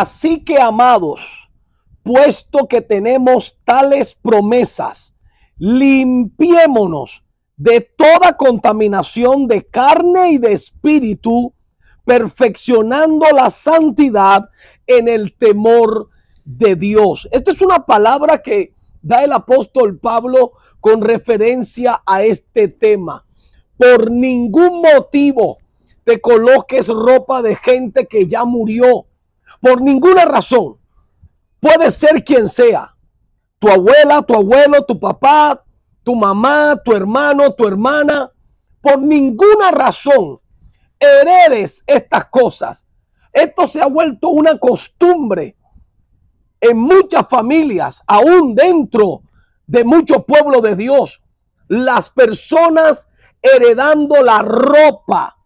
Así que, amados, puesto que tenemos tales promesas, limpiémonos de toda contaminación de carne y de espíritu, perfeccionando la santidad en el temor de Dios. Esta es una palabra que da el apóstol Pablo con referencia a este tema. Por ningún motivo te coloques ropa de gente que ya murió por ninguna razón, puede ser quien sea, tu abuela, tu abuelo, tu papá, tu mamá, tu hermano, tu hermana, por ninguna razón heredes estas cosas. Esto se ha vuelto una costumbre en muchas familias, aún dentro de muchos pueblos de Dios. Las personas heredando la ropa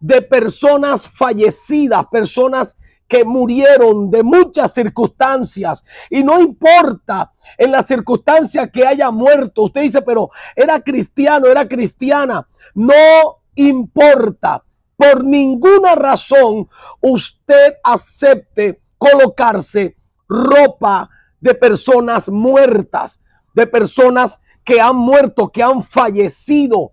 de personas fallecidas, personas que murieron de muchas circunstancias y no importa en la circunstancia que haya muerto. Usted dice, pero era cristiano, era cristiana. No importa. Por ninguna razón usted acepte colocarse ropa de personas muertas, de personas que han muerto, que han fallecido.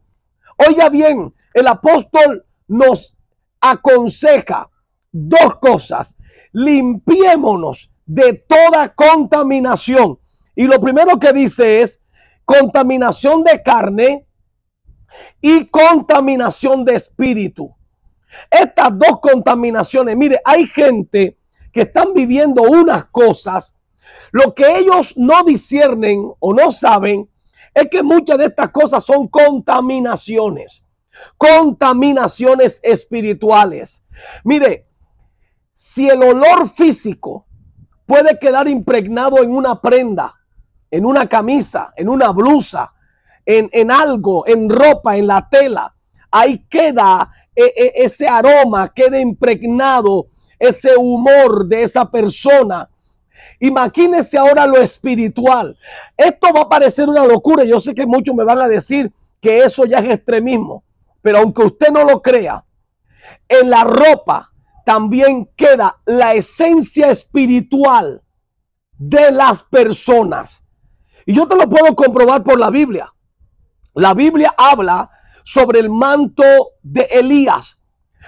Oiga bien, el apóstol nos aconseja dos cosas. Limpiémonos de toda contaminación. Y lo primero que dice es contaminación de carne y contaminación de espíritu. Estas dos contaminaciones, mire, hay gente que están viviendo unas cosas, lo que ellos no disciernen o no saben es que muchas de estas cosas son contaminaciones, contaminaciones espirituales. Mire, si el olor físico puede quedar impregnado en una prenda, en una camisa, en una blusa, en, en algo, en ropa, en la tela, ahí queda eh, eh, ese aroma, queda impregnado ese humor de esa persona. Imagínese ahora lo espiritual. Esto va a parecer una locura. Yo sé que muchos me van a decir que eso ya es extremismo. Pero aunque usted no lo crea, en la ropa, también queda la esencia espiritual de las personas. Y yo te lo puedo comprobar por la Biblia. La Biblia habla sobre el manto de Elías.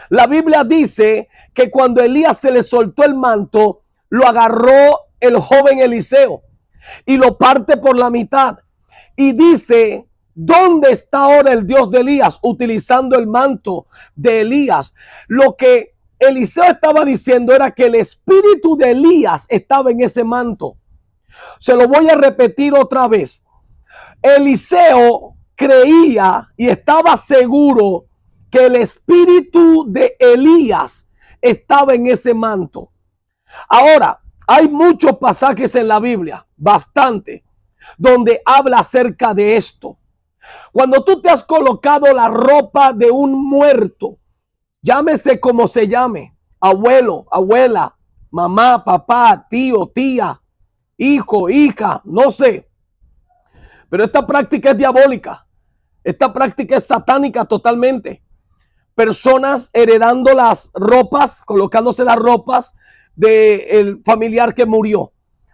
La Biblia dice que cuando Elías se le soltó el manto, lo agarró el joven Eliseo y lo parte por la mitad. Y dice, ¿dónde está ahora el Dios de Elías? Utilizando el manto de Elías. Lo que Eliseo estaba diciendo era que el espíritu de Elías estaba en ese manto. Se lo voy a repetir otra vez. Eliseo creía y estaba seguro que el espíritu de Elías estaba en ese manto. Ahora, hay muchos pasajes en la Biblia, bastante, donde habla acerca de esto. Cuando tú te has colocado la ropa de un muerto, Llámese como se llame, abuelo, abuela, mamá, papá, tío, tía, hijo, hija, no sé. Pero esta práctica es diabólica. Esta práctica es satánica totalmente. Personas heredando las ropas, colocándose las ropas del familiar que murió.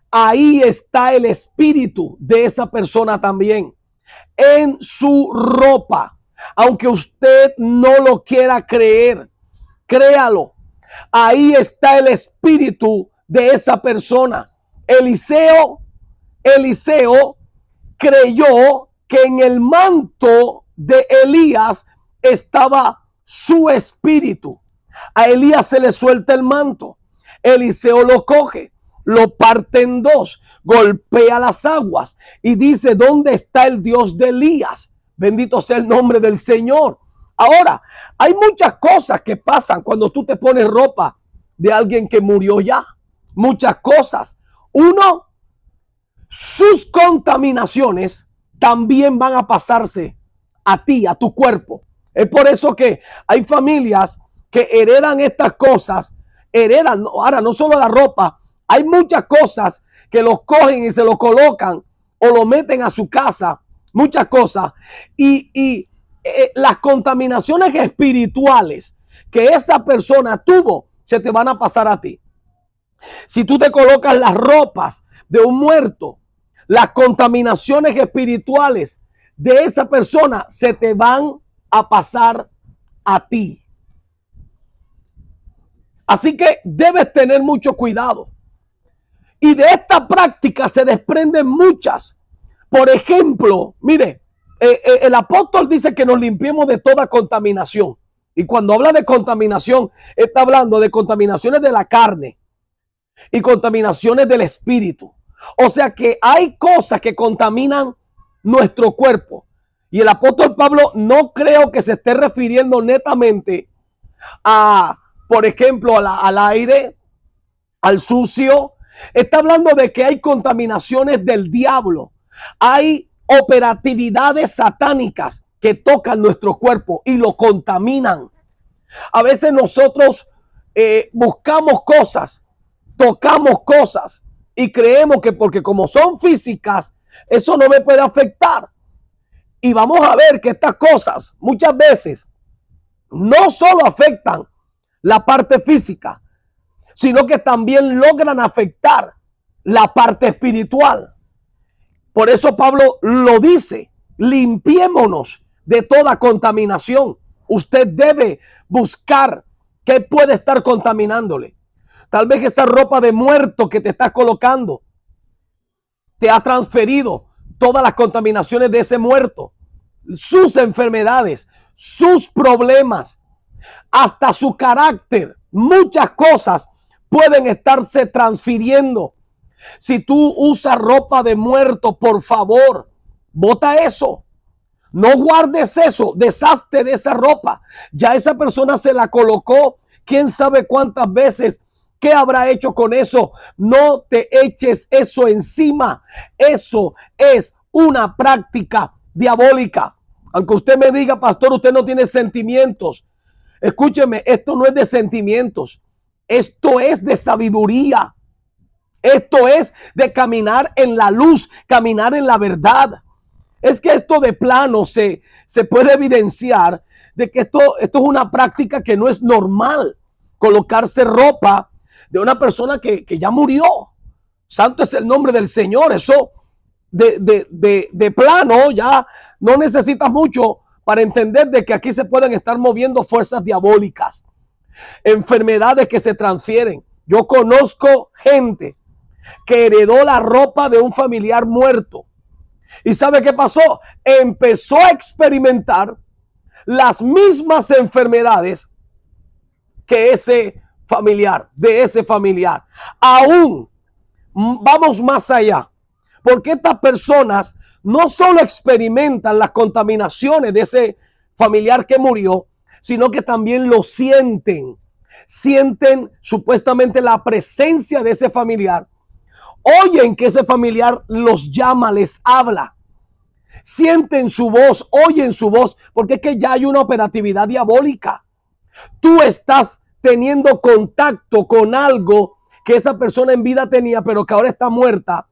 Ahí está el espíritu de esa persona también. En su ropa. Aunque usted no lo quiera creer, créalo. Ahí está el espíritu de esa persona. Eliseo, Eliseo creyó que en el manto de Elías estaba su espíritu. A Elías se le suelta el manto. Eliseo lo coge, lo parte en dos, golpea las aguas y dice, ¿dónde está el Dios de Elías? Bendito sea el nombre del Señor. Ahora, hay muchas cosas que pasan cuando tú te pones ropa de alguien que murió ya. Muchas cosas. Uno, sus contaminaciones también van a pasarse a ti, a tu cuerpo. Es por eso que hay familias que heredan estas cosas, heredan, ahora no solo la ropa, hay muchas cosas que los cogen y se lo colocan o lo meten a su casa muchas cosas. Y, y eh, las contaminaciones espirituales que esa persona tuvo se te van a pasar a ti. Si tú te colocas las ropas de un muerto, las contaminaciones espirituales de esa persona se te van a pasar a ti. Así que debes tener mucho cuidado. Y de esta práctica se desprenden muchas por ejemplo, mire, eh, eh, el apóstol dice que nos limpiemos de toda contaminación. Y cuando habla de contaminación, está hablando de contaminaciones de la carne y contaminaciones del espíritu. O sea que hay cosas que contaminan nuestro cuerpo. Y el apóstol Pablo no creo que se esté refiriendo netamente a, por ejemplo, al aire, al sucio. Está hablando de que hay contaminaciones del diablo. Hay operatividades satánicas que tocan nuestro cuerpo y lo contaminan. A veces nosotros eh, buscamos cosas, tocamos cosas y creemos que porque como son físicas, eso no me puede afectar. Y vamos a ver que estas cosas muchas veces no solo afectan la parte física, sino que también logran afectar la parte espiritual. Por eso Pablo lo dice, limpiémonos de toda contaminación. Usted debe buscar qué puede estar contaminándole. Tal vez esa ropa de muerto que te estás colocando te ha transferido todas las contaminaciones de ese muerto, sus enfermedades, sus problemas, hasta su carácter. Muchas cosas pueden estarse transfiriendo si tú usas ropa de muerto, por favor, bota eso. No guardes eso, deshazte de esa ropa. Ya esa persona se la colocó, quién sabe cuántas veces. ¿Qué habrá hecho con eso? No te eches eso encima. Eso es una práctica diabólica. Aunque usted me diga, pastor, usted no tiene sentimientos. Escúcheme, esto no es de sentimientos. Esto es de sabiduría. Esto es de caminar en la luz, caminar en la verdad. Es que esto de plano se, se puede evidenciar de que esto, esto es una práctica que no es normal. Colocarse ropa de una persona que, ya murió. Santo es el nombre del Señor. Eso de, de plano ya no necesitas mucho para entender de que aquí se pueden estar moviendo fuerzas diabólicas, enfermedades que se transfieren. Yo conozco gente que heredó la ropa de un familiar muerto. ¿Y sabe qué pasó? Empezó a experimentar las mismas enfermedades que ese familiar, de ese familiar. Aún vamos más allá, porque estas personas no solo experimentan las contaminaciones de ese familiar que murió, sino que también lo sienten. Sienten supuestamente la presencia de ese familiar oyen que ese familiar los llama, les habla. Sienten su voz, oyen su voz, porque es que ya hay una operatividad diabólica. Tú estás teniendo contacto con algo que esa persona en vida tenía, pero que ahora está muerta.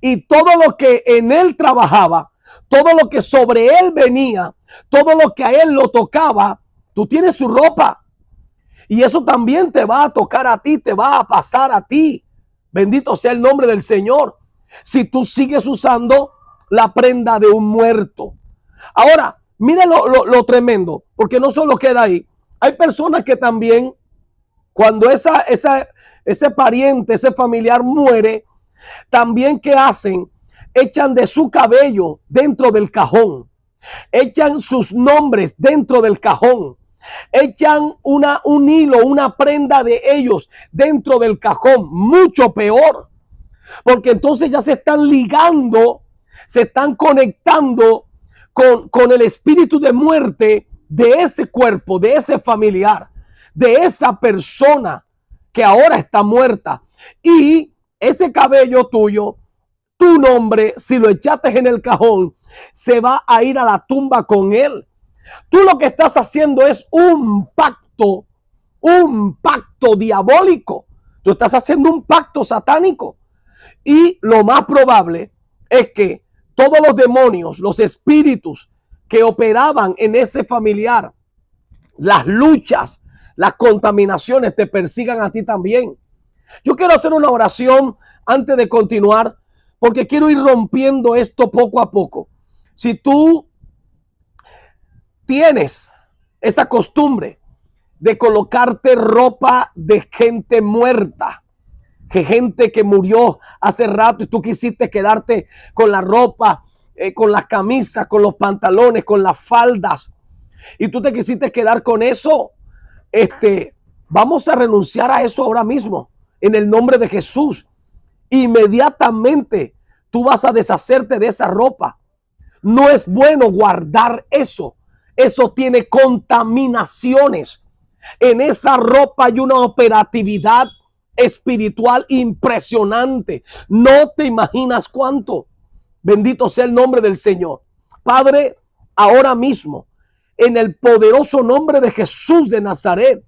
Y todo lo que en él trabajaba, todo lo que sobre él venía, todo lo que a él lo tocaba, tú tienes su ropa. Y eso también te va a tocar a ti, te va a pasar a ti. Bendito sea el nombre del Señor. Si tú sigues usando la prenda de un muerto. Ahora, mira lo, tremendo, porque no solo queda ahí. Hay personas que también, cuando esa, esa, ese pariente, ese familiar muere, también que hacen, echan de su cabello dentro del cajón, echan sus nombres dentro del cajón echan una, un hilo, una prenda de ellos dentro del cajón, mucho peor, porque entonces ya se están ligando, se están conectando con, con el espíritu de muerte de ese cuerpo, de ese familiar, de esa persona que ahora está muerta. Y ese cabello tuyo, tu nombre, si lo echaste en el cajón, se va a ir a la tumba con él. Tú lo que estás haciendo es un pacto, un pacto diabólico. Tú estás haciendo un pacto satánico. Y lo más probable es que todos los demonios, los espíritus que operaban en ese familiar, las luchas, las contaminaciones te persigan a ti también. Yo quiero hacer una oración antes de continuar porque quiero ir rompiendo esto poco a poco. Si tú tienes esa costumbre de colocarte ropa de gente muerta, que gente que murió hace rato y tú quisiste quedarte con la ropa, eh, con las camisas, con los pantalones, con las faldas, y tú te quisiste quedar con eso, este, vamos a renunciar a eso ahora mismo, en el nombre de Jesús. Inmediatamente tú vas a deshacerte de esa ropa. No es bueno guardar eso. Eso tiene contaminaciones. En esa ropa hay una operatividad espiritual impresionante. No te imaginas cuánto. Bendito sea el nombre del Señor. Padre, ahora mismo, en el poderoso nombre de Jesús de Nazaret,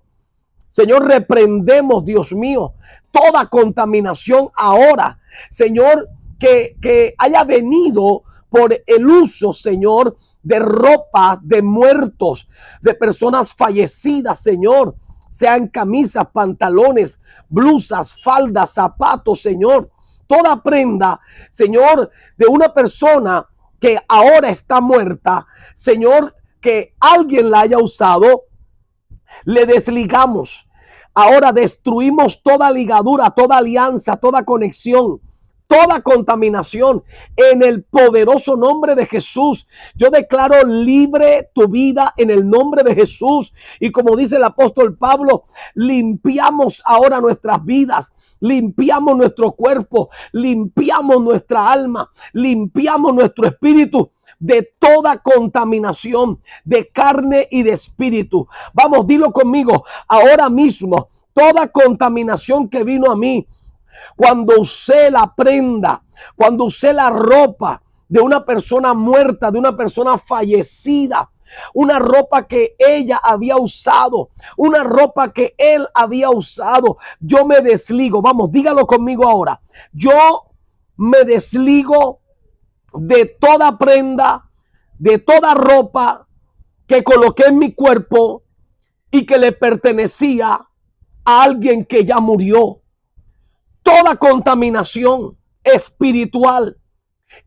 Señor, reprendemos, Dios mío, toda contaminación ahora. Señor, que, que haya venido por el uso, Señor, de ropas de muertos, de personas fallecidas, Señor. Sean camisas, pantalones, blusas, faldas, zapatos, Señor. Toda prenda, Señor, de una persona que ahora está muerta, Señor, que alguien la haya usado, le desligamos. Ahora destruimos toda ligadura, toda alianza, toda conexión toda contaminación en el poderoso nombre de Jesús. Yo declaro libre tu vida en el nombre de Jesús. Y como dice el apóstol Pablo, limpiamos ahora nuestras vidas, limpiamos nuestro cuerpo, limpiamos nuestra alma, limpiamos nuestro espíritu de toda contaminación de carne y de espíritu. Vamos, dilo conmigo, ahora mismo, toda contaminación que vino a mí cuando usé la prenda, cuando usé la ropa de una persona muerta, de una persona fallecida, una ropa que ella había usado, una ropa que él había usado. Yo me desligo, vamos, dígalo conmigo ahora. Yo me desligo de toda prenda, de toda ropa que coloqué en mi cuerpo y que le pertenecía a alguien que ya murió toda contaminación espiritual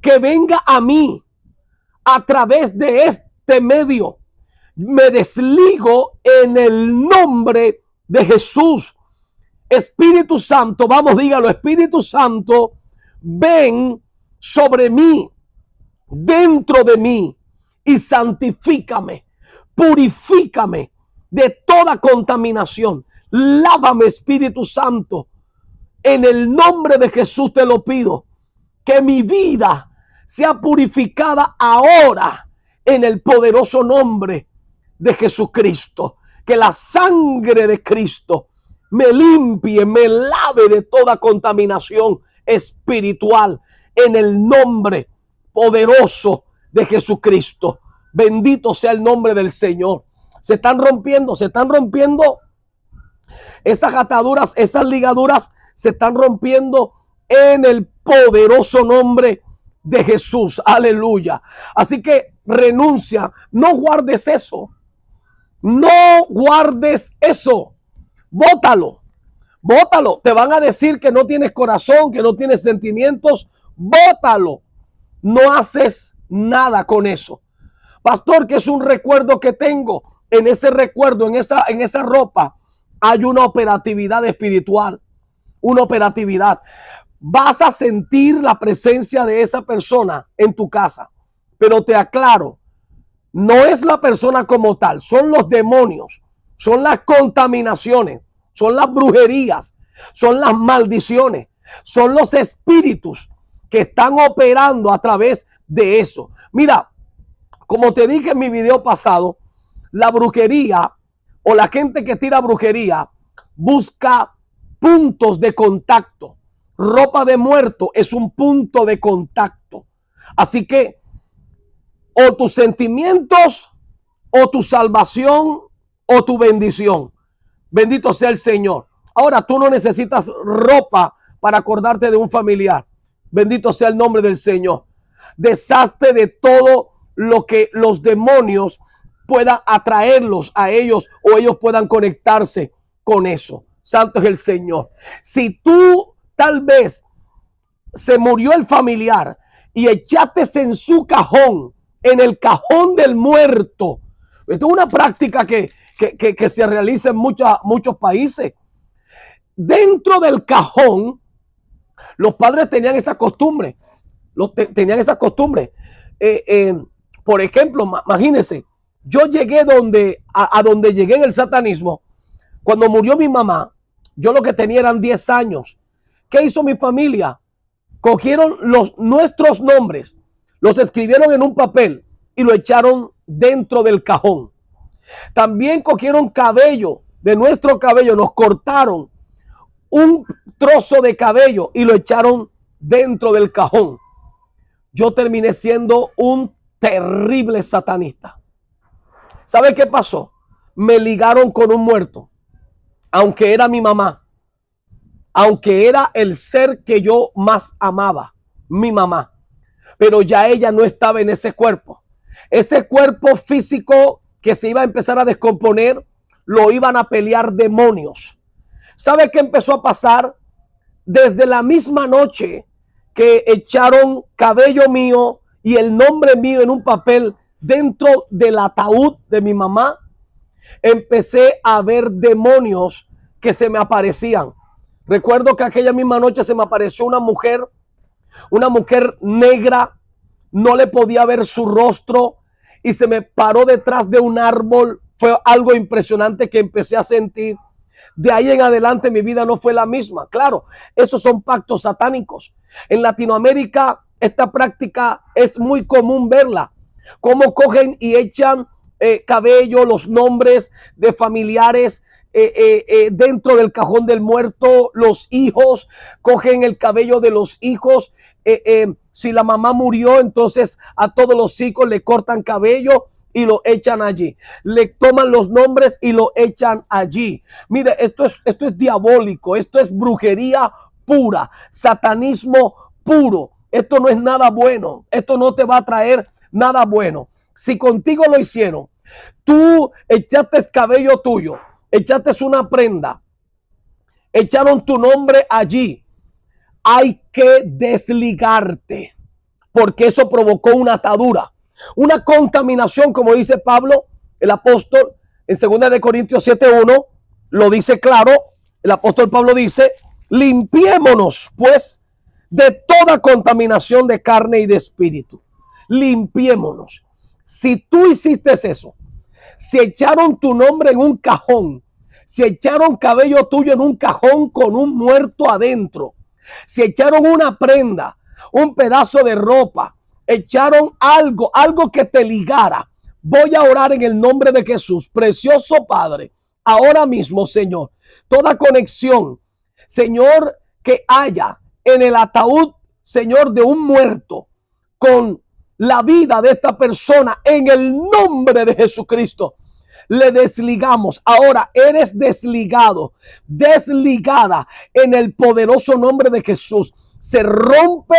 que venga a mí a través de este medio, me desligo en el nombre de Jesús. Espíritu Santo, vamos, dígalo, Espíritu Santo, ven sobre mí, dentro de mí, y santifícame, purifícame de toda contaminación. Lávame, Espíritu Santo en el nombre de Jesús te lo pido. Que mi vida sea purificada ahora en el poderoso nombre de Jesucristo. Que la sangre de Cristo me limpie, me lave de toda contaminación espiritual en el nombre poderoso de Jesucristo. Bendito sea el nombre del Señor. Se están rompiendo, se están rompiendo esas ataduras, esas ligaduras se están rompiendo en el poderoso nombre de Jesús. Aleluya. Así que renuncia, no guardes eso. No guardes eso. Bótalo. Bótalo. Te van a decir que no tienes corazón, que no tienes sentimientos. Bótalo. No haces nada con eso. Pastor, que es un recuerdo que tengo. En ese recuerdo, en esa, en esa ropa, hay una operatividad espiritual una operatividad. Vas a sentir la presencia de esa persona en tu casa. Pero te aclaro, no es la persona como tal, son los demonios, son las contaminaciones, son las brujerías, son las maldiciones, son los espíritus que están operando a través de eso. Mira, como te dije en mi video pasado, la brujería o la gente que tira brujería busca puntos de contacto. Ropa de muerto es un punto de contacto. Así que o tus sentimientos o tu salvación o tu bendición. Bendito sea el Señor. Ahora tú no necesitas ropa para acordarte de un familiar. Bendito sea el nombre del Señor. Deshazte de todo lo que los demonios puedan atraerlos a ellos o ellos puedan conectarse con eso. Santo es el Señor. Si tú tal vez se murió el familiar y echaste en su cajón, en el cajón del muerto. Esto es una práctica que, se realiza en muchos países. Dentro del cajón, los padres tenían esa costumbre. tenían esa costumbre. Eh, eh, por ejemplo, imagínense, yo llegué donde, a donde llegué en el satanismo. Cuando murió mi mamá, yo lo que tenía eran 10 años. ¿Qué hizo mi familia? Cogieron los, nuestros nombres, los escribieron en un papel y lo echaron dentro del cajón. También cogieron cabello de nuestro cabello, nos cortaron un trozo de cabello y lo echaron dentro del cajón. Yo terminé siendo un terrible satanista. ¿Sabe qué pasó? Me ligaron con un muerto aunque era mi mamá, aunque era el ser que yo más amaba, mi mamá, pero ya ella no estaba en ese cuerpo. Ese cuerpo físico que se iba a empezar a descomponer, lo iban a pelear demonios. ¿Sabe qué empezó a pasar? Desde la misma noche que echaron cabello mío y el nombre mío en un papel dentro del ataúd de mi mamá, empecé a ver demonios que se me aparecían. Recuerdo que aquella misma noche se me apareció una mujer, una mujer negra, no le podía ver su rostro y se me paró detrás de un árbol. Fue algo impresionante que empecé a sentir. De ahí en adelante mi vida no fue la misma. Claro, esos son pactos satánicos. En Latinoamérica esta práctica es muy común verla. Cómo cogen y echan eh, cabello, los nombres de familiares eh, eh, dentro del cajón del muerto, los hijos, cogen el cabello de los hijos. si la mamá murió, entonces a todos los hijos le cortan cabello y lo echan allí. Le toman los nombres y lo echan allí. Mire, esto es, esto es diabólico, esto es brujería pura, satanismo puro. Esto no es nada bueno, esto no te va a traer nada bueno si contigo lo hicieron, tú echaste cabello tuyo, echaste una prenda, echaron tu nombre allí, hay que desligarte, porque eso provocó una atadura, una contaminación, como dice Pablo, el apóstol, en 2 de Corintios 7:1 lo dice claro, el apóstol Pablo dice, "Limpiémonos pues de toda contaminación de carne y de espíritu. Limpiémonos. Si tú hiciste eso, si echaron tu nombre en un cajón, si echaron cabello tuyo en un cajón con un muerto adentro, si echaron una prenda, un pedazo de ropa, echaron algo, algo que te ligara, voy a orar en el nombre de Jesús, precioso Padre, ahora mismo, Señor, toda conexión, Señor, que haya en el ataúd, Señor, de un muerto con la vida de esta persona en el nombre de Jesucristo. Le desligamos. Ahora eres desligado, desligada en el poderoso nombre de Jesús. Se rompe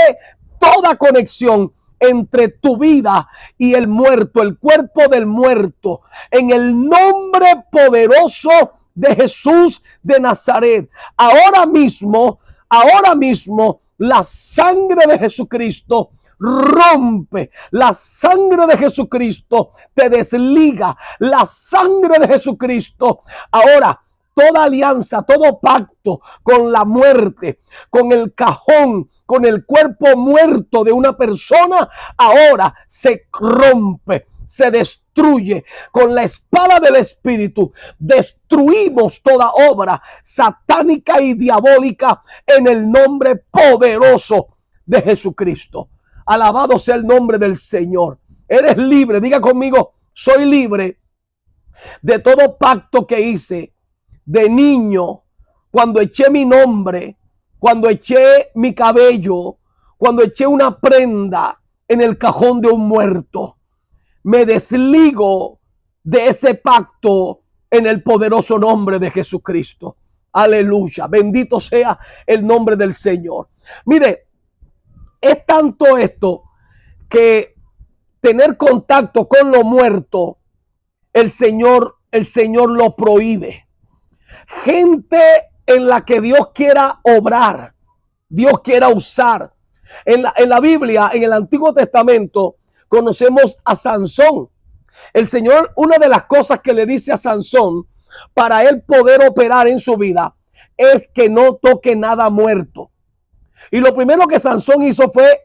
toda conexión entre tu vida y el muerto, el cuerpo del muerto, en el nombre poderoso de Jesús de Nazaret. Ahora mismo, ahora mismo, la sangre de Jesucristo rompe. La sangre de Jesucristo te desliga. La sangre de Jesucristo. Ahora, toda alianza, todo pacto con la muerte, con el cajón, con el cuerpo muerto de una persona, ahora se rompe, se destruye. Con la espada del Espíritu destruimos toda obra satánica y diabólica en el nombre poderoso de Jesucristo. Alabado sea el nombre del Señor. Eres libre. Diga conmigo, soy libre de todo pacto que hice de niño, cuando eché mi nombre, cuando eché mi cabello, cuando eché una prenda en el cajón de un muerto. Me desligo de ese pacto en el poderoso nombre de Jesucristo. Aleluya. Bendito sea el nombre del Señor. Mire, es tanto esto que tener contacto con lo muerto, el Señor, el Señor lo prohíbe. Gente en la que Dios quiera obrar, Dios quiera usar. En la, en la Biblia, en el Antiguo Testamento, conocemos a Sansón. El Señor, una de las cosas que le dice a Sansón para él poder operar en su vida es que no toque nada muerto. Y lo primero que Sansón hizo fue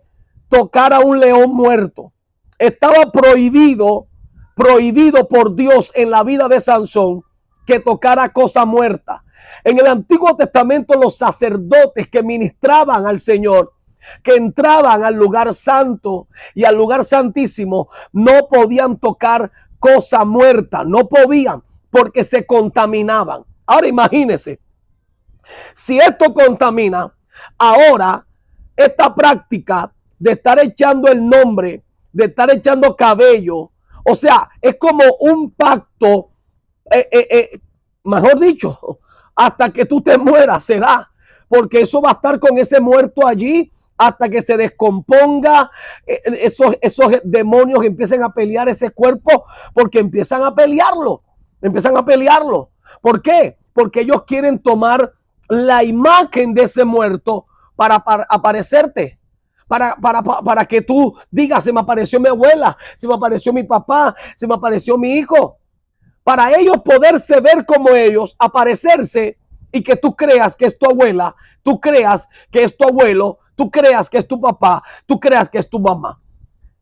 tocar a un león muerto. Estaba prohibido, prohibido por Dios en la vida de Sansón que tocara cosa muerta. En el Antiguo Testamento los sacerdotes que ministraban al Señor, que entraban al lugar santo y al lugar santísimo, no podían tocar cosa muerta, no podían porque se contaminaban. Ahora imagínense, si esto contamina, Ahora, esta práctica de estar echando el nombre, de estar echando cabello, o sea, es como un pacto, eh, eh, eh, mejor dicho, hasta que tú te mueras será, porque eso va a estar con ese muerto allí hasta que se descomponga, esos, esos demonios empiecen a pelear ese cuerpo, porque empiezan a pelearlo, empiezan a pelearlo. ¿Por qué? Porque ellos quieren tomar la imagen de ese muerto para, aparecerte. Para, para, para, que tú digas, se me apareció mi abuela, se me apareció mi papá, se me apareció mi hijo. Para ellos poderse ver como ellos, aparecerse y que tú creas que es tu abuela, tú creas que es tu abuelo, tú creas que es tu papá, tú creas que es tu mamá.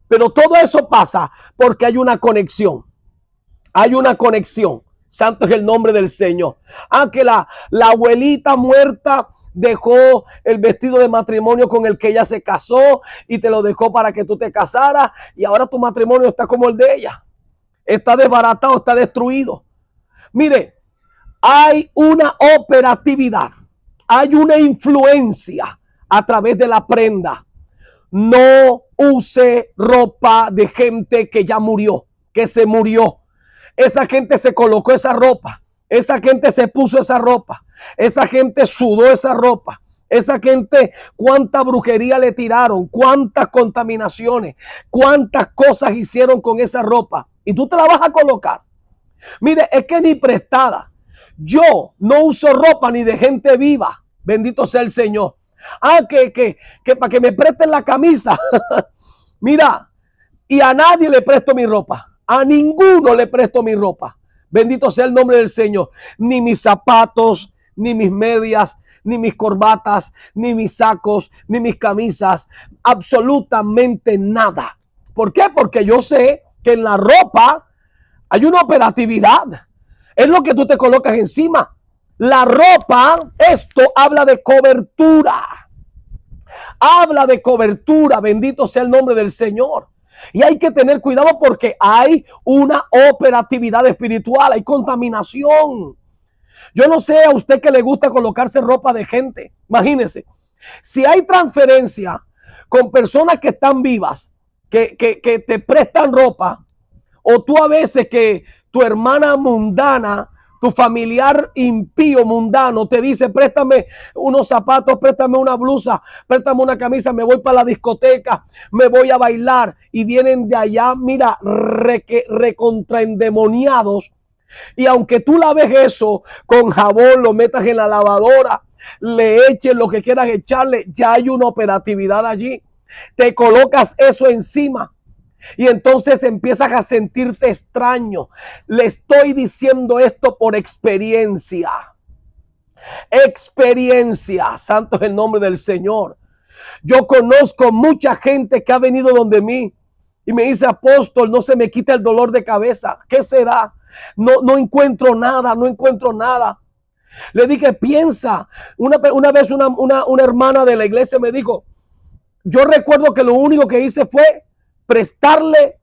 Pero todo eso pasa porque hay una conexión. Hay una conexión. Santo es el nombre del Señor. Ah, que la, la abuelita muerta dejó el vestido de matrimonio con el que ella se casó y te lo dejó para que tú te casaras y ahora tu matrimonio está como el de ella. Está desbaratado, está destruido. Mire, hay una operatividad, hay una influencia a través de la prenda. No use ropa de gente que ya murió, que se murió esa gente se colocó esa ropa. Esa gente se puso esa ropa. Esa gente sudó esa ropa. Esa gente, cuánta brujería le tiraron, cuántas contaminaciones, cuántas cosas hicieron con esa ropa. Y tú te la vas a colocar. Mire, es que ni prestada. Yo no uso ropa ni de gente viva. Bendito sea el Señor. Ah, que, que, que para que me presten la camisa. Mira, y a nadie le presto mi ropa. A ninguno le presto mi ropa. Bendito sea el nombre del Señor. Ni mis zapatos, ni mis medias, ni mis corbatas, ni mis sacos, ni mis camisas. Absolutamente nada. ¿Por qué? Porque yo sé que en la ropa hay una operatividad. Es lo que tú te colocas encima. La ropa, esto habla de cobertura. Habla de cobertura. Bendito sea el nombre del Señor. Y hay que tener cuidado porque hay una operatividad espiritual, hay contaminación. Yo no sé a usted que le gusta colocarse ropa de gente. Imagínese, si hay transferencia con personas que están vivas, que, que, que te prestan ropa, o tú a veces que tu hermana mundana tu familiar impío, mundano, te dice, préstame unos zapatos, préstame una blusa, préstame una camisa, me voy para la discoteca, me voy a bailar. Y vienen de allá, mira, recontraendemoniados. y aunque tú laves eso con jabón, lo metas en la lavadora, le eches lo que quieras echarle, ya hay una operatividad allí. Te colocas eso encima y entonces empiezas a sentirte extraño. Le estoy diciendo esto por experiencia. Experiencia. Santo es el nombre del Señor. Yo conozco mucha gente que ha venido donde mí y me dice, apóstol, no se me quita el dolor de cabeza. ¿Qué será? No, no encuentro nada, no encuentro nada. Le dije, piensa. Una, vez una, una, una hermana de la iglesia me dijo, yo recuerdo que lo único que hice fue prestarle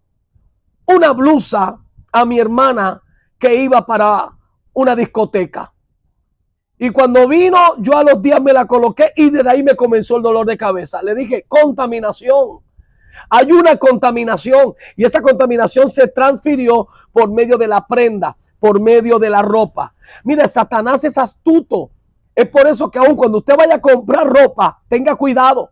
una blusa a mi hermana que iba para una discoteca. Y cuando vino, yo a los días me la coloqué y desde ahí me comenzó el dolor de cabeza. Le dije, contaminación. Hay una contaminación y esa contaminación se transfirió por medio de la prenda, por medio de la ropa. Mire, Satanás es astuto. Es por eso que aun cuando usted vaya a comprar ropa, tenga cuidado.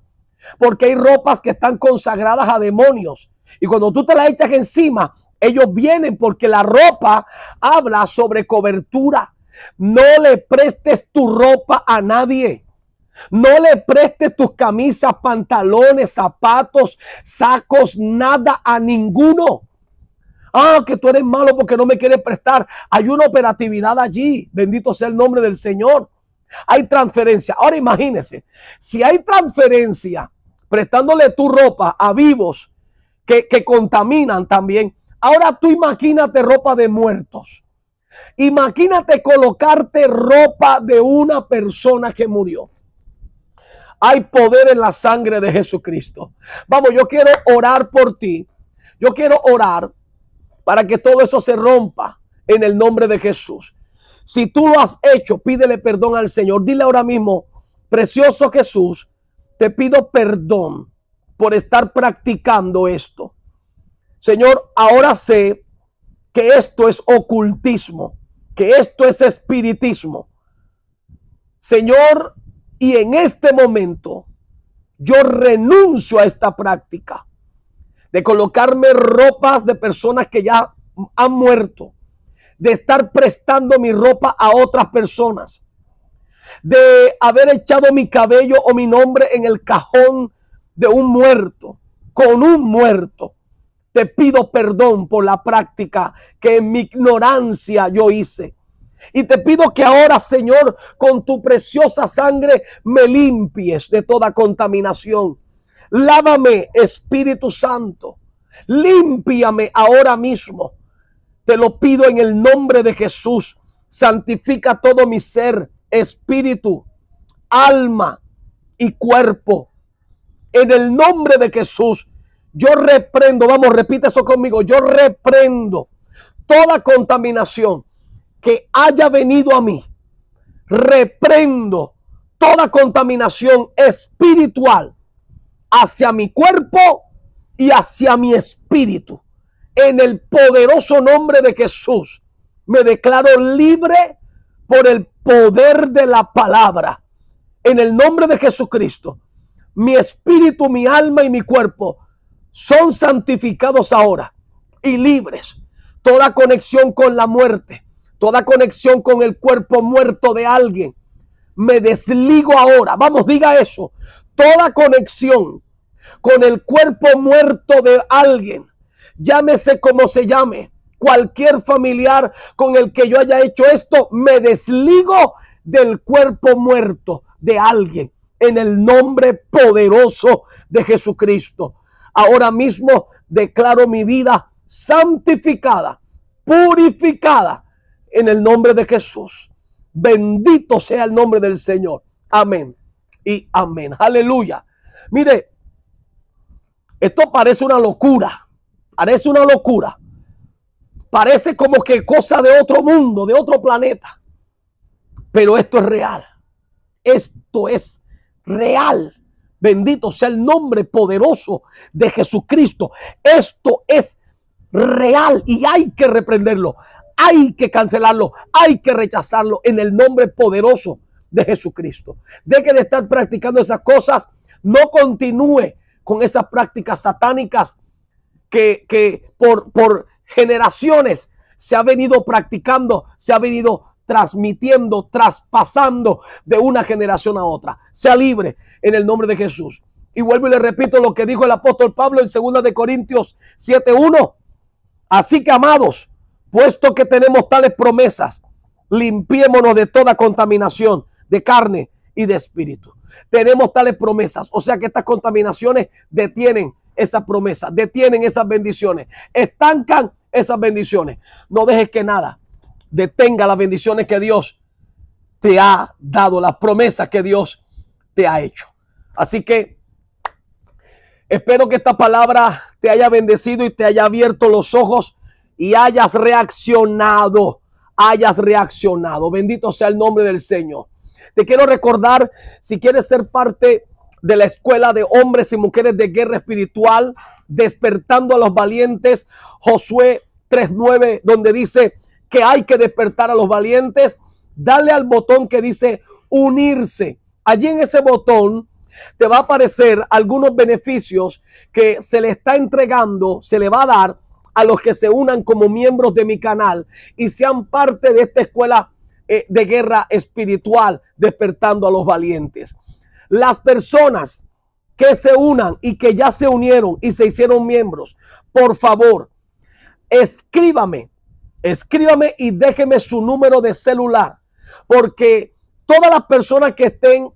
Porque hay ropas que están consagradas a demonios. Y cuando tú te las echas encima, ellos vienen porque la ropa habla sobre cobertura. No le prestes tu ropa a nadie. No le prestes tus camisas, pantalones, zapatos, sacos, nada a ninguno. Ah, que tú eres malo porque no me quieres prestar. Hay una operatividad allí. Bendito sea el nombre del Señor hay transferencia. Ahora imagínese si hay transferencia prestándole tu ropa a vivos que, que contaminan también, ahora tú imagínate ropa de muertos. Imagínate colocarte ropa de una persona que murió. Hay poder en la sangre de Jesucristo. Vamos, yo quiero orar por ti. Yo quiero orar para que todo eso se rompa en el nombre de Jesús. Si tú lo has hecho, pídele perdón al Señor. Dile ahora mismo, precioso Jesús, te pido perdón por estar practicando esto. Señor, ahora sé que esto es ocultismo, que esto es espiritismo. Señor, y en este momento yo renuncio a esta práctica de colocarme ropas de personas que ya han muerto, de estar prestando mi ropa a otras personas, de haber echado mi cabello o mi nombre en el cajón de un muerto, con un muerto. Te pido perdón por la práctica que en mi ignorancia yo hice. Y te pido que ahora, Señor, con tu preciosa sangre me limpies de toda contaminación. Lávame, Espíritu Santo. Límpiame ahora mismo. Te lo pido en el nombre de Jesús. Santifica todo mi ser, espíritu, alma y cuerpo. En el nombre de Jesús, yo reprendo, vamos, repite eso conmigo, yo reprendo toda contaminación que haya venido a mí. Reprendo toda contaminación espiritual hacia mi cuerpo y hacia mi espíritu en el poderoso nombre de Jesús. Me declaro libre por el poder de la palabra. En el nombre de Jesucristo. Mi espíritu, mi alma y mi cuerpo son santificados ahora y libres. Toda conexión con la muerte, toda conexión con el cuerpo muerto de alguien. Me desligo ahora. Vamos, diga eso. Toda conexión con el cuerpo muerto de alguien llámese como se llame, cualquier familiar con el que yo haya hecho esto, me desligo del cuerpo muerto de alguien en el nombre poderoso de Jesucristo. Ahora mismo declaro mi vida santificada, purificada en el nombre de Jesús. Bendito sea el nombre del Señor. Amén. Y amén. Aleluya. Mire, esto parece una locura. Parece una locura. Parece como que cosa de otro mundo, de otro planeta. Pero esto es real. Esto es real. Bendito sea el nombre poderoso de Jesucristo. Esto es real y hay que reprenderlo. Hay que cancelarlo. Hay que rechazarlo en el nombre poderoso de Jesucristo. Deje de estar practicando esas cosas. No continúe con esas prácticas satánicas que, por, por generaciones se ha venido practicando, se ha venido transmitiendo, traspasando de una generación a otra. Sea libre en el nombre de Jesús. Y vuelvo y le repito lo que dijo el apóstol Pablo en 2 de Corintios 7:1. Así que amados, puesto que tenemos tales promesas, limpiémonos de toda contaminación de carne y de espíritu. Tenemos tales promesas, o sea que estas contaminaciones detienen esas promesas, detienen esas bendiciones, estancan esas bendiciones. No dejes que nada detenga las bendiciones que Dios te ha dado, las promesas que Dios te ha hecho. Así que espero que esta palabra te haya bendecido y te haya abierto los ojos y hayas reaccionado, hayas reaccionado. Bendito sea el nombre del Señor. Te quiero recordar, si quieres ser parte de la Escuela de Hombres y Mujeres de Guerra Espiritual, despertando a los valientes, Josué 3.9, donde dice que hay que despertar a los valientes, dale al botón que dice unirse. Allí en ese botón te va a aparecer algunos beneficios que se le está entregando, se le va a dar a los que se unan como miembros de mi canal y sean parte de esta escuela eh, de guerra espiritual, despertando a los valientes. Las personas que se unan y que ya se unieron y se hicieron miembros, por favor, escríbame, escríbame y déjeme su número de celular, porque todas las personas que estén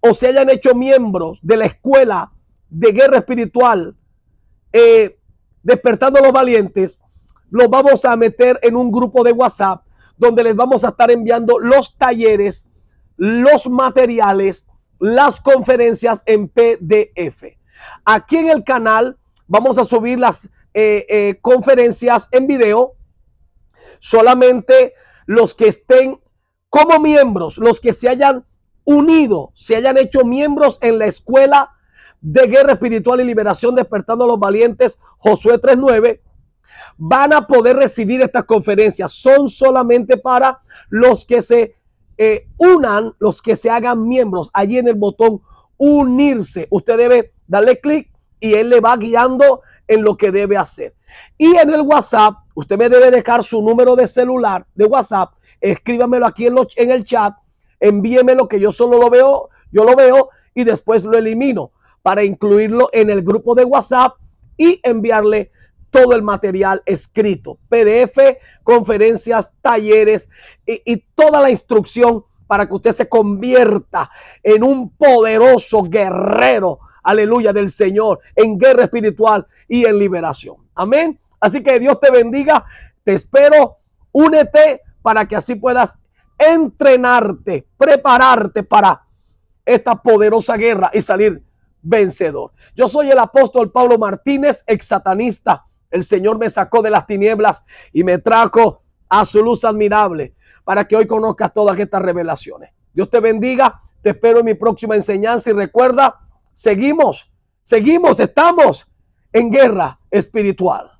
o se hayan hecho miembros de la escuela de guerra espiritual, eh, despertando los valientes, los vamos a meter en un grupo de WhatsApp donde les vamos a estar enviando los talleres, los materiales, las conferencias en PDF. Aquí en el canal vamos a subir las eh, eh, conferencias en video. Solamente los que estén como miembros, los que se hayan unido, se hayan hecho miembros en la escuela de guerra espiritual y liberación despertando a los valientes, Josué 3.9, van a poder recibir estas conferencias. Son solamente para los que se eh, unan los que se hagan miembros. Allí en el botón unirse, usted debe darle clic y él le va guiando en lo que debe hacer. Y en el WhatsApp, usted me debe dejar su número de celular de WhatsApp. Escríbamelo aquí en, en el chat. Envíemelo que yo solo lo veo, yo lo veo y después lo elimino para incluirlo en el grupo de WhatsApp y enviarle todo el material escrito, PDF, conferencias, talleres y, toda la instrucción para que usted se convierta en un poderoso guerrero, aleluya, del Señor, en guerra espiritual y en liberación. Amén. Así que Dios te bendiga, te espero, únete para que así puedas entrenarte, prepararte para esta poderosa guerra y salir vencedor. Yo soy el apóstol Pablo Martínez, ex satanista el Señor me sacó de las tinieblas y me trajo a su luz admirable para que hoy conozcas todas estas revelaciones. Dios te bendiga, te espero en mi próxima enseñanza y recuerda, seguimos, seguimos, estamos en guerra espiritual.